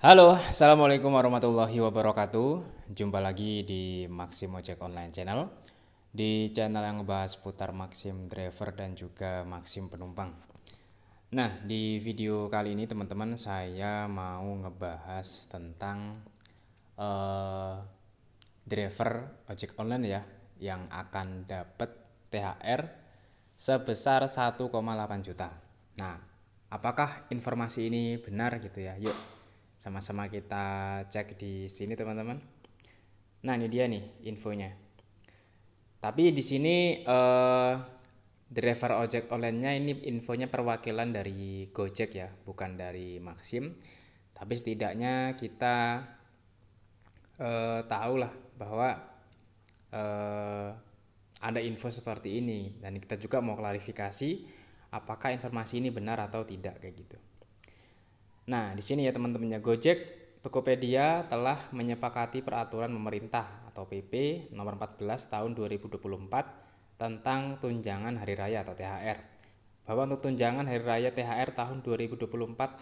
Halo, Assalamualaikum warahmatullahi wabarakatuh Jumpa lagi di Maxim Ojek Online Channel Di channel yang ngebahas putar Maxim Driver dan juga Maxim Penumpang Nah, di video kali ini teman-teman saya mau ngebahas tentang uh, Driver ojek online ya Yang akan dapat THR sebesar 1,8 juta Nah, apakah informasi ini benar gitu ya? Yuk sama-sama kita cek di sini teman-teman nah ini dia nih infonya tapi di sini eh, driver ojek online-nya ini infonya perwakilan dari Gojek ya bukan dari Maxim tapi setidaknya kita eh, tahu lah bahwa eh, ada info seperti ini dan kita juga mau klarifikasi apakah informasi ini benar atau tidak kayak gitu Nah, di sini ya teman-temannya Gojek Tokopedia telah menyepakati peraturan pemerintah atau PP nomor 14 tahun 2024 tentang tunjangan hari raya atau THR. Bahwa untuk tunjangan hari raya THR tahun 2024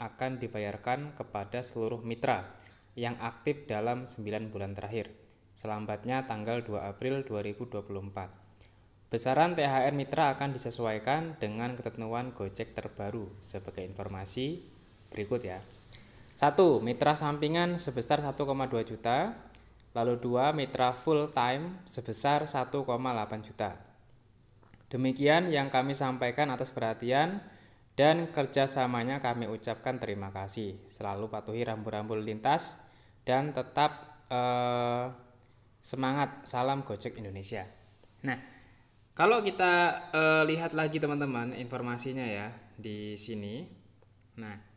akan dibayarkan kepada seluruh mitra yang aktif dalam 9 bulan terakhir, selambatnya tanggal 2 April 2024. Besaran THR mitra akan disesuaikan dengan ketentuan Gojek terbaru. Sebagai informasi, berikut ya. satu Mitra sampingan sebesar 1,2 juta, lalu dua Mitra full time sebesar 1,8 juta. Demikian yang kami sampaikan atas perhatian dan kerjasamanya kami ucapkan terima kasih. Selalu patuhi rambu-rambu lintas dan tetap eh, semangat. Salam Gojek Indonesia. Nah, kalau kita eh, lihat lagi teman-teman informasinya ya di sini. Nah,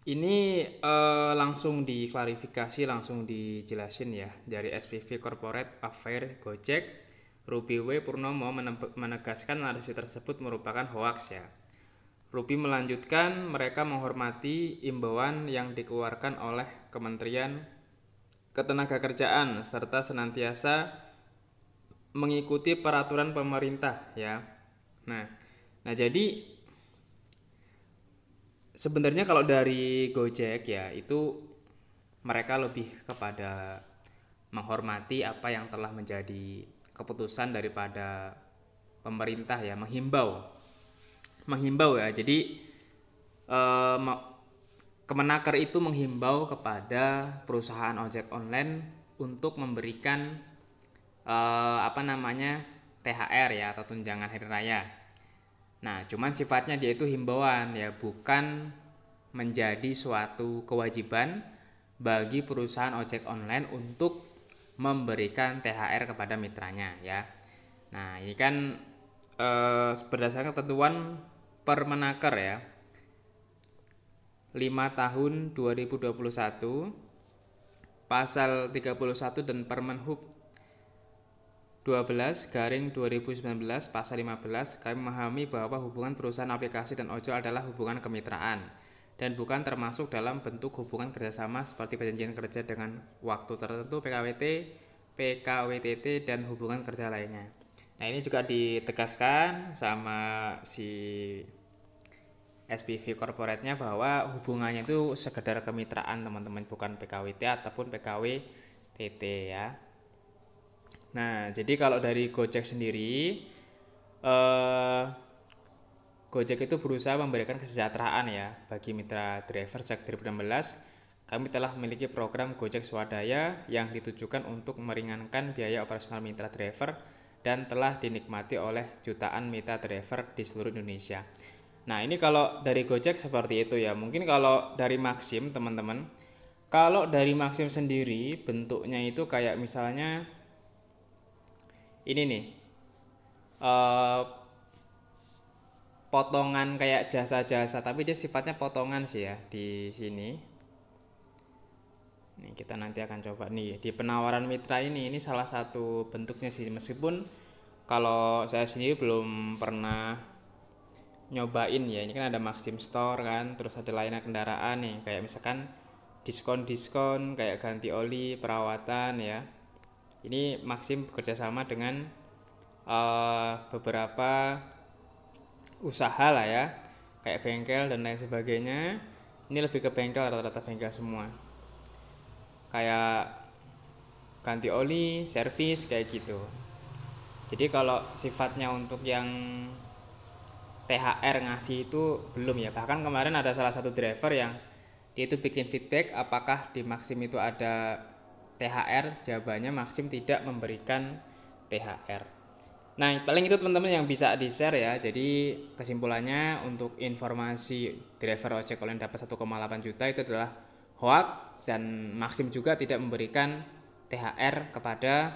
ini uh, langsung diklarifikasi, langsung dijelasin ya dari SPV Corporate Affair Gojek. Ruby W Purnomo menegaskan narasi tersebut merupakan hoaks ya. Ruby melanjutkan mereka menghormati imbauan yang dikeluarkan oleh Kementerian Ketenagakerjaan serta senantiasa mengikuti peraturan pemerintah ya. Nah, nah jadi sebenarnya kalau dari Gojek ya itu mereka lebih kepada menghormati apa yang telah menjadi keputusan daripada pemerintah ya menghimbau menghimbau ya jadi eh, kemenaker itu menghimbau kepada perusahaan ojek online untuk memberikan eh, apa namanya THR ya atau tunjangan hari raya Nah, cuman sifatnya dia itu himbauan ya, bukan menjadi suatu kewajiban bagi perusahaan ojek online untuk memberikan THR kepada mitranya ya. Nah, ini kan eh, berdasarkan ketentuan Permenaker ya. 5 tahun 2021 pasal 31 dan Permen Hub 12 garing 2019 pasal 15 kami memahami bahwa hubungan perusahaan aplikasi dan ojol adalah hubungan kemitraan dan bukan termasuk dalam bentuk hubungan kerjasama seperti perjanjian kerja dengan waktu tertentu PKWT, PKWTT, dan hubungan kerja lainnya. Nah ini juga ditegaskan sama si SPV corporate-nya bahwa hubungannya itu sekedar kemitraan teman-teman bukan PKWT ataupun PKWTT ya. Nah, jadi kalau dari Gojek sendiri, eh, Gojek itu berusaha memberikan kesejahteraan ya bagi mitra driver sejak 2016. Kami telah memiliki program Gojek Swadaya yang ditujukan untuk meringankan biaya operasional mitra driver dan telah dinikmati oleh jutaan mitra driver di seluruh Indonesia. Nah, ini kalau dari Gojek seperti itu ya. Mungkin kalau dari Maxim, teman-teman, kalau dari Maxim sendiri bentuknya itu kayak misalnya ini nih uh, potongan kayak jasa-jasa tapi dia sifatnya potongan sih ya di sini nih kita nanti akan coba nih di penawaran mitra ini ini salah satu bentuknya sih meskipun kalau saya sendiri belum pernah nyobain ya ini kan ada Maxim Store kan terus ada layanan kendaraan nih kayak misalkan diskon-diskon kayak ganti oli perawatan ya ini Maxim bekerja sama dengan uh, beberapa usaha lah ya, kayak bengkel dan lain sebagainya. Ini lebih ke bengkel rata-rata bengkel semua. Kayak ganti oli, servis kayak gitu. Jadi kalau sifatnya untuk yang THR ngasih itu belum ya. Bahkan kemarin ada salah satu driver yang dia itu bikin feedback apakah di Maxim itu ada THR jawabannya Maxim tidak memberikan THR nah paling itu teman-teman yang bisa di share ya jadi kesimpulannya untuk informasi driver ojek online dapat 1,8 juta itu adalah hoax dan Maxim juga tidak memberikan THR kepada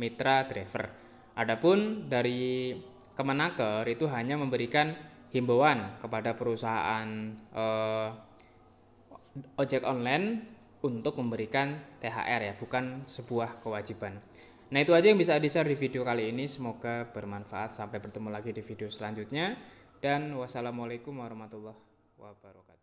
mitra driver adapun dari Kemenaker itu hanya memberikan himbauan kepada perusahaan eh, ojek online untuk memberikan THR ya, bukan sebuah kewajiban. Nah itu aja yang bisa di-share di video kali ini, semoga bermanfaat. Sampai bertemu lagi di video selanjutnya dan wassalamualaikum warahmatullahi wabarakatuh.